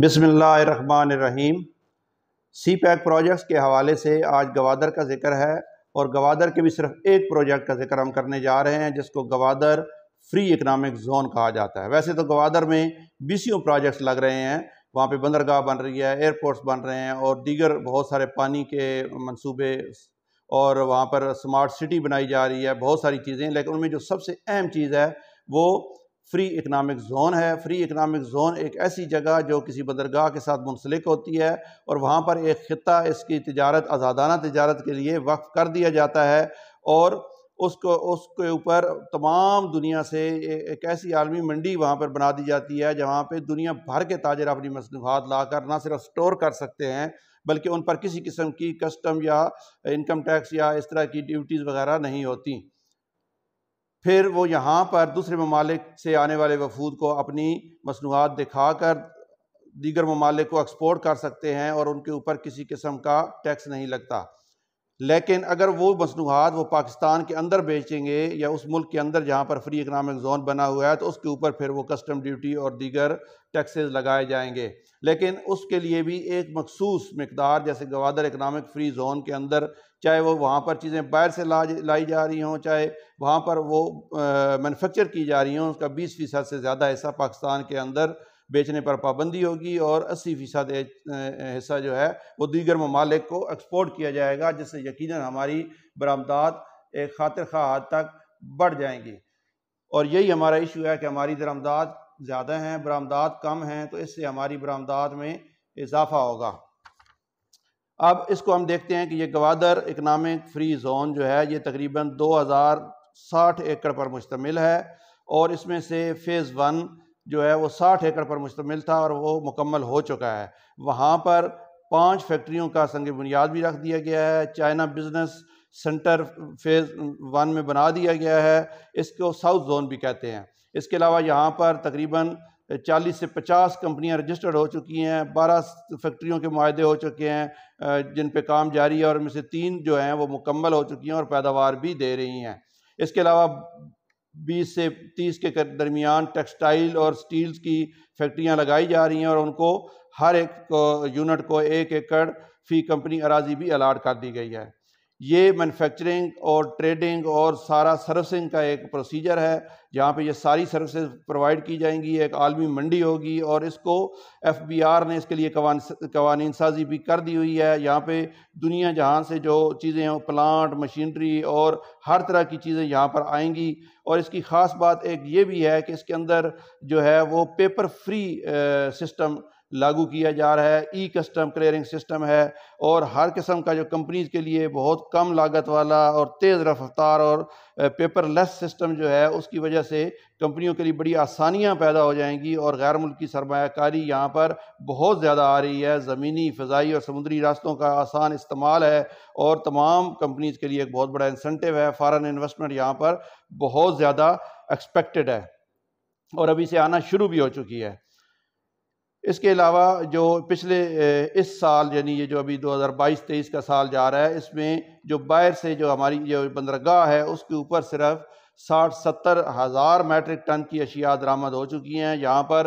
बिसमीम सी pack projects के हवाले से आज गवादर का जिक्र है और गवादर के भी सिर्फ एक प्रोजेक्ट का जिक्र हम करने जा रहे हैं जिसको गवादर फ्री इकनॉमिक जोन कहा जाता है वैसे तो गवादर में बीसियों प्रोजेक्ट्स लग रहे हैं वहाँ पे बंदरगाह बन रही है एयरपोर्ट्स बन रहे हैं और दीगर बहुत सारे पानी के मंसूबे और वहाँ पर स्मार्ट सिटी बनाई जा रही है बहुत सारी चीज़ें लेकिन उनमें जो सबसे अहम चीज़ है वो फ्री इकनॉमिक जोन है फ्री इकनॉमिक जोन एक ऐसी जगह जो किसी बंदरगाह के साथ मुंसलिक होती है और वहाँ पर एक ख़त्ता इसकी तजारत आज़ादाना तजारत के लिए वक्फ कर दिया जाता है और उसको उसके ऊपर तमाम दुनिया से एक ऐसी आलमी मंडी वहाँ पर बना दी जाती है जहाँ पर दुनिया भर के ताजर अपनी मसनूआत ला कर ना सिर्फ स्टोर कर सकते हैं बल्कि उन पर किसी किस्म की कस्टम या इनकम टैक्स या इस तरह की ड्यूटीज़ वगैरह नहीं होती फिर वो यहाँ पर दूसरे ममालिक से आने वाले वफूद को अपनी मसनूआत दिखा कर दीगर ममालिक को एक्सपोर्ट कर सकते हैं और उनके ऊपर किसी किस्म का टैक्स नहीं लगता लेकिन अगर वो मसनूआत वो पाकिस्तान के अंदर बेचेंगे या उस मुल्क के अंदर जहाँ पर फ्री इकनॉमिक जोन बना हुआ है तो उसके ऊपर फिर वो कस्टम ड्यूटी और दीगर टैक्सेस लगाए जाएंगे लेकिन उसके लिए भी एक मखसूस मकदार जैसे गवादर इकनॉमिक फ्री जोन के अंदर चाहे वो वहाँ पर चीज़ें बाहर से ला लाई जा रही हों चाहे वहाँ पर वो मैनुफेक्चर की जा रही हों उसका बीस फ़ीसद से ज़्यादा हिस्सा पाकिस्तान के अंदर बेचने पर पाबंदी होगी और अस्सी फ़ीसद हिस्सा जो है वो दीगर ममालिक को एक्सपोर्ट किया जाएगा जिससे यकीन हमारी बरामदात एक खातिर खा हद तक बढ़ जाएंगी और यही हमारा इशू है कि हमारी दरामदाद ज़्यादा हैं बरामदात कम हैं तो इससे हमारी बरामदात में इजाफा होगा अब इसको हम देखते हैं कि ये गवादर इकनॉमिक फ्री जोन जो है ये तकरीबन दो हज़ार साठ एकड़ पर मुश्तमिल है और इसमें से फ़ेज़ वन जो है वो साठ एकड़ पर मुश्तमिल था और वो मुकम्मल हो चुका है वहाँ पर पाँच फैक्ट्रियों का संग बुनियाद भी रख दिया गया है China business centre phase one में बना दिया गया है इसको साउथ जोन भी कहते हैं इसके अलावा यहाँ पर तकरीबन 40 से 50 कंपनियां रजिस्टर्ड हो चुकी हैं 12 फैक्ट्रियों के माहदे हो चुके हैं जिन पे काम जारी है और उनमें से तीन जो हैं वो मुकम्मल हो चुकी हैं और पैदावार भी दे रही हैं इसके अलावा बीस से तीस के दरमियान टेक्सटाइल और स्टील्स की फैक्ट्रियाँ लगाई जा रही हैं और उनको हर एक यूनिट को एक एकड़ फी कंपनी अराजी भी अलाट कर दी गई है ये मैन्युफैक्चरिंग और ट्रेडिंग और सारा सर्विसिंग का एक प्रोसीजर है जहाँ पे ये सारी सर्विसेज प्रोवाइड की जाएंगी एक आलमी मंडी होगी और इसको एफ बी आर ने इसके लिए कवानीन साजी भी कर दी हुई है यहाँ पे दुनिया जहाँ से जो चीज़ें हैं प्लांट मशीनरी और हर तरह की चीज़ें यहाँ पर आएंगी और इसकी ख़ास बात एक ये भी है कि इसके अंदर जो है वो पेपर फ्री सिस्टम लागू किया जा रहा है ई कस्टम क्लियरिंग सिस्टम है और हर किस्म का जो कंपनीज के लिए बहुत कम लागत वाला और तेज़ रफ्तार और पेपरलेस सिस्टम जो है उसकी वजह से कंपनियों के लिए बड़ी आसानियाँ पैदा हो जाएंगी और गैर मुल्की सरमाकारी यहाँ पर बहुत ज़्यादा आ रही है ज़मीनी फ़जाई और समुद्री रास्तों का आसान इस्तेमाल है और तमाम कंपनीज़ के लिए एक बहुत बड़ा इंसेंटिव है फ़ारन इन्वेस्टमेंट यहाँ पर बहुत ज़्यादा एक्सपेक्टेड है और अभी से आना शुरू भी हो चुकी है इसके अलावा जो पिछले इस साल यानी ये जो अभी 2022 तेईस का साल जा रहा है इसमें जो बाहर से जो हमारी जो बंदरगाह है उसके ऊपर सिर्फ साठ सत्तर हज़ार मैट्रिक टन की अशिया दरामद हो चुकी हैं यहाँ पर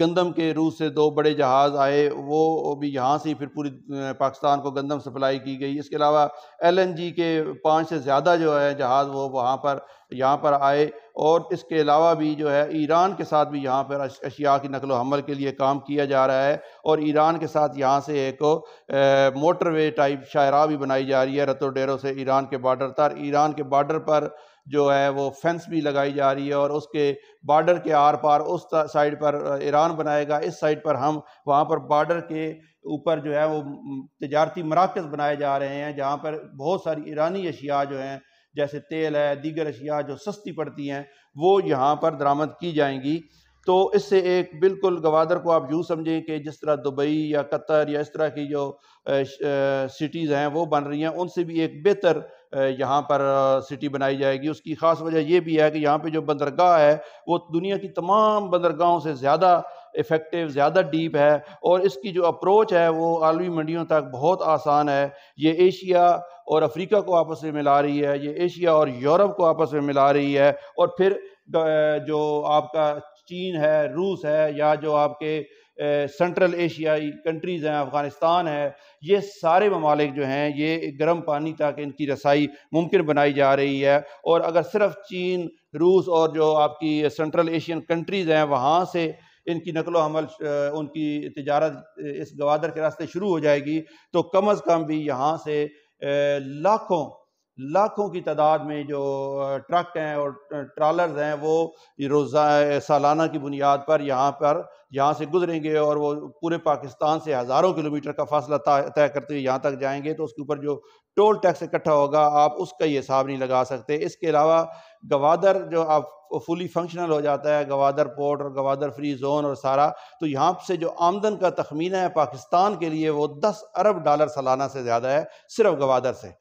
गंदम के रूस से दो बड़े जहाज़ आए वो भी यहाँ से फिर पूरी पाकिस्तान को गंदम सप्लाई की गई इसके अलावा एलएनजी के पाँच से ज़्यादा जो है जहाज़ वो वहाँ पर यहाँ पर आए और इसके अलावा भी जो है ईरान के साथ भी यहाँ पर अशिया की नकलो हमल के लिए काम किया जा रहा है और ईरान के साथ यहाँ से एक मोटरवे टाइप शायरा भी बनाई जा रही है रतो डेरो से ईरान के बार्डर तर ईरान के बार्डर पर जो है वो फेंस भी लगाई जा रही है और उसके बॉर्डर के आर पार उस साइड पर ईरान बनाएगा इस साइड पर हम वहाँ पर बॉर्डर के ऊपर जो है वो तजारती मराकज़ बनाए जा रहे हैं जहाँ पर बहुत सारी ईरानी अशिया जो हैं जैसे तेल है दीगर अशिया जो सस्ती पड़ती हैं वो यहाँ पर दरामद की जाएंगी तो इससे एक बिल्कुल गवादर को आप यूँ समझें कि जिस तरह दुबई या कतर या इस तरह की जो सिटीज़ हैं वो बन रही हैं उनसे भी एक बेहतर यहाँ पर सिटी बनाई जाएगी उसकी ख़ास वजह यह भी है कि यहाँ पर जो बंदरगाह है वो दुनिया की तमाम बंदरगाहों से ज़्यादा इफ़ेक्टिव ज़्यादा डीप है और इसकी जो अप्रोच है वो आलमी मंडियों तक बहुत आसान है ये एशिया और अफ्रीका को आपस में मिला रही है ये एशिया और यूरोप को आपस में मिला रही है और फिर जो आपका चीन है रूस है या जो आपके सेंट्रल एशियाई कंट्रीज़ हैं अफ़गानिस्तान है ये सारे ममालिक जो हैं ये गर्म पानी तक इनकी रसाई मुमकिन बनाई जा रही है और अगर सिर्फ चीन रूस और जो आपकी सेंट्रल एशियन कंट्रीज़ हैं वहाँ से इनकी नकलो हमल उनकी तजारत इस गवादर के रास्ते शुरू हो जाएगी तो कम अज़ कम भी यहाँ से लाखों लाखों की तादाद में जो ट्रक हैं और ट्रालर्स हैं वो रोज़ा सालाना की बुनियाद पर यहाँ पर यहाँ से गुजरेंगे और वो पूरे पाकिस्तान से हज़ारों किलोमीटर का फासला तय करते हुए यहाँ तक जाएंगे तो उसके ऊपर जो टोल टैक्स इकट्ठा होगा आप उसका ये हिसाब नहीं लगा सकते इसके अलावा गवादर जो आप फुली फंक्शनल हो जाता है गवादर पोर्ट और गवादर फ्री जोन और सारा तो यहाँ से जो आमदन का तखमीना है पाकिस्तान के लिए वो दस अरब डॉलर सालाना से ज़्यादा है सिर्फ गवादर से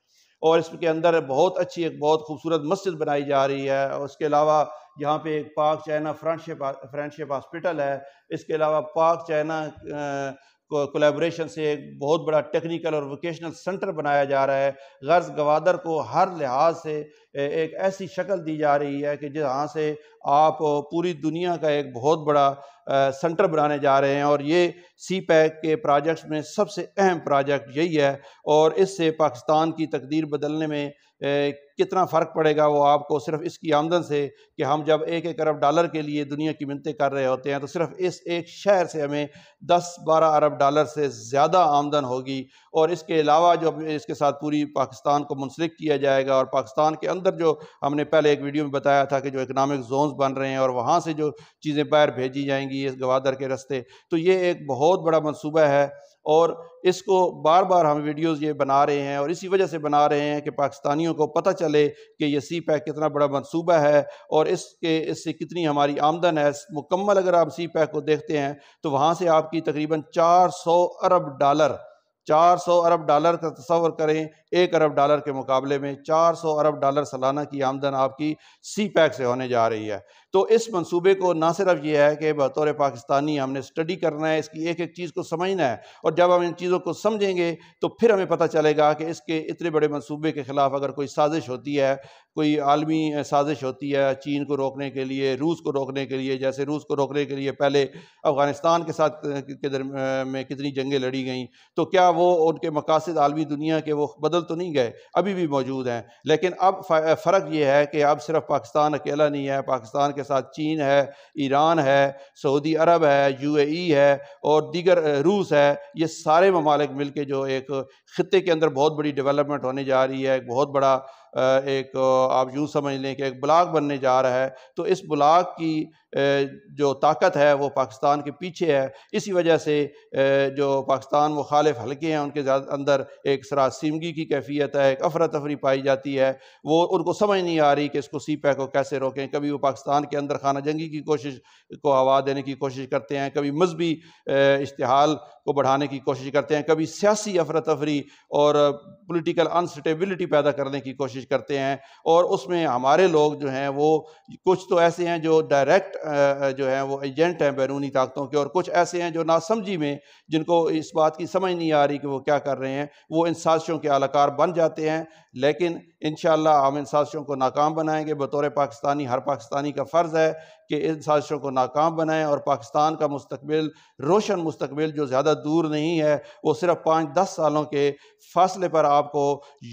और इसके अंदर बहुत अच्छी एक बहुत खूबसूरत मस्जिद बनाई जा रही है और उसके अलावा यहाँ पे एक पाक चाइना फ्रेंडशिप फ्रेंडशिप हॉस्पिटल है इसके अलावा पाक चाइना कोलेब्रेशन से एक बहुत बड़ा टेक्निकल और वोकेशनल सेंटर बनाया जा रहा है गर्ज गवादर को हर लिहाज से एक ऐसी शक्ल दी जा रही है कि जहाँ से आप पूरी दुनिया का एक बहुत बड़ा सेंटर बनाने जा रहे हैं और ये सी पैक e के प्रोजेक्ट्स में सबसे अहम प्रोजेक्ट यही है और इससे पाकिस्तान की तकदीर बदलने में कितना फ़र्क पड़ेगा वो आपको सिर्फ इसकी आमदन से कि हम जब एक एक अरब डॉलर के लिए दुनिया की मिनतें कर रहे होते हैं तो सिर्फ इस एक शहर से हमें 10-12 अरब डॉलर से ज़्यादा आमदन होगी और इसके अलावा जो इसके साथ पूरी पाकिस्तान को मुंसलिक किया जाएगा और पाकिस्तान के अंदर जो हमने पहले एक वीडियो में बताया था कि जो इकनॉमिक जोनस बन रहे हैं और वहाँ से जो चीज़ें बाहर भेजी जाएंगी इस गवादर के रस्ते तो ये एक बहुत बड़ा मनसूबा है और इसको बार बार हम वीडियोज़ ये बना रहे हैं और इसी वजह से बना रहे हैं कि पाकिस्तानियों को पता चल चले कि ये सी पैक कितना बड़ा मनसूबा है और इसके इससे कितनी हमारी आमदन है मुकम्मल अगर आप सी पैक को देखते हैं तो वहाँ से आपकी तकरीबन 400 अरब डॉलर 400 अरब डॉलर का तस्वर करें एक अरब डॉलर के मुकाबले में 400 अरब डॉलर सालाना की आमदन आपकी सी पैक से होने जा रही है तो इस मंसूबे को ना सिर्फ ये है कि बतौर पाकिस्तानी हमने स्टडी करना है इसकी एक एक चीज़ को समझना है और जब हम इन चीज़ों को समझेंगे तो फिर हमें पता चलेगा कि इसके इतने बड़े मंसूबे के ख़िलाफ़ अगर कोई साजिश होती है कोई आलमी साजिश होती है चीन को रोकने के लिए रूस को रोकने के लिए जैसे रूस को रोकने के लिए पहले अफ़गानिस्तान के साथ के दर में कितनी जंगें लड़ी गई तो क्या वो उनके मकासद आलमी दुनिया के वो बदल तो नहीं गए अभी भी मौजूद हैं लेकिन अब फ़र्क ये है कि अब सिर्फ पाकिस्तान अकेला नहीं है पाकिस्तान के साथ चीन है ईरान है सऊदी अरब है यूएई है और दीगर रूस है ये सारे ममालिक मिल के जो एक ख़त्े के अंदर बहुत बड़ी डेवलपमेंट होने जा रही है एक बहुत बड़ा एक आप यूँ समझ लें कि एक ब्लाक बनने जा रहा है तो इस ब्लाक की जो ताकत है वो पाकिस्तान के पीछे है इसी वजह से जो पाकिस्तान मुखालिफ हल्के हैं उनके अंदर एक सरासीमगी की कैफियत है एक अफरा तफरी पाई जाती है वो उनको समझ नहीं आ रही कि इसको सी पैक को कैसे रोकें कभी वो पाकिस्तान के अंदर खाना जंगी की कोशिश को हवा देने की कोशिश करते हैं कभी मजहबी इश्तहाल को बढ़ाने की कोशिश करते हैं कभी सियासी अफरा तफरी और पोलिटिकल अनस्टेबिलिटी पैदा करने की कोशिश करते हैं और उसमें हमारे लोग जो हैं वो कुछ तो ऐसे हैं जो डायरेक्ट जो हैं वो एजेंट हैं बैरूनी ताकतों के और कुछ ऐसे हैं जो नासमझी में जिनको इस बात की समझ नहीं आ रही कि वो क्या कर रहे हैं वो इन साजिशों के आलाकार बन जाते हैं लेकिन इन हम इन साजिशों को नाकाम बनाएंगे बतौर पाकिस्तानी हर पाकिस्तानी का फ़र्ज़ है कि इन साजिशों को नाकाम बनाएं और पाकिस्तान का मुस्तबिल रोशन मुस्तबिल जो ज़्यादा दूर नहीं है वो सिर्फ पाँच दस सालों के फासले पर आपको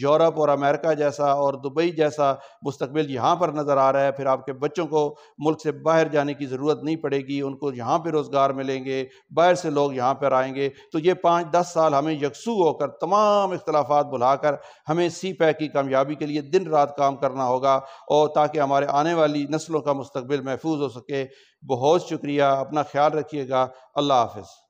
यूरोप और अमेरिका जैसा और दुबई जैसा मुस्तबिल यहाँ पर नज़र आ रहा है फिर आपके बच्चों को मुल्क से बाहर जाने की ज़रूरत नहीं पड़ेगी उनको यहाँ पर रोज़गार मिलेंगे बाहर से लोग यहाँ पर आएंगे तो ये पाँच दस साल हमें यकसू होकर तमाम इख्तलाफात बुलाकर हमें सी पै तबका की कामयाबी के लिए दिन रात काम करना होगा और ताकि हमारे आने वाली नस्लों का मुस्तबिल महफूज हो सके बहुत शुक्रिया अपना ख्याल रखिएगा अल्लाह हाफिज